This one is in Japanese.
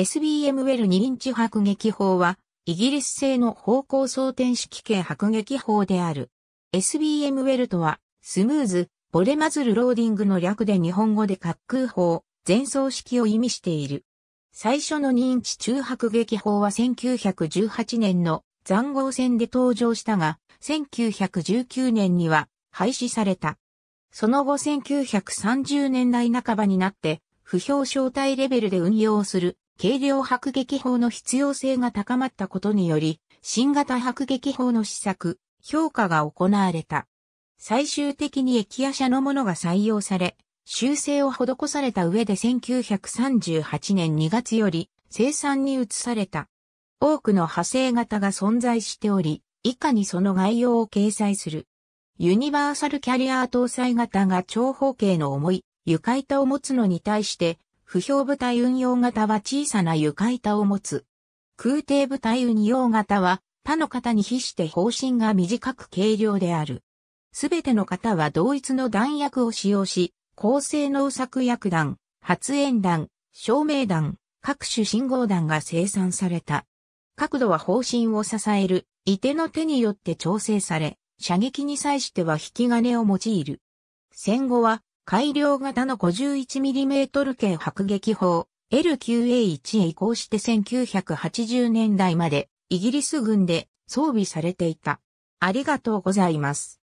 SBM ウェル2インチ迫撃砲は、イギリス製の方向装填式系迫撃砲である。SBM ウェルとは、スムーズ、ボレマズルローディングの略で日本語で滑空砲、前奏式を意味している。最初の2インチ中迫撃砲は1918年の残壕戦で登場したが、1919年には廃止された。その後1930年代半ばになって、不評招待レベルで運用する軽量迫撃砲の必要性が高まったことにより、新型迫撃砲の試作、評価が行われた。最終的に駅屋社のものが採用され、修正を施された上で1938年2月より生産に移された。多くの派生型が存在しており、以下にその概要を掲載する。ユニバーサルキャリア搭載型が長方形の重い床板を持つのに対して不評部隊運用型は小さな床板を持つ。空挺部隊運用型は他の型に比して方針が短く軽量である。すべての型は同一の弾薬を使用し、高性能作薬弾、発煙弾、照明弾、各種信号弾が生産された。角度は方針を支える、い手の手によって調整され、射撃に際しては引き金を用いる。戦後は改良型の 51mm 系迫撃砲 LQA1 へ移行して1980年代までイギリス軍で装備されていた。ありがとうございます。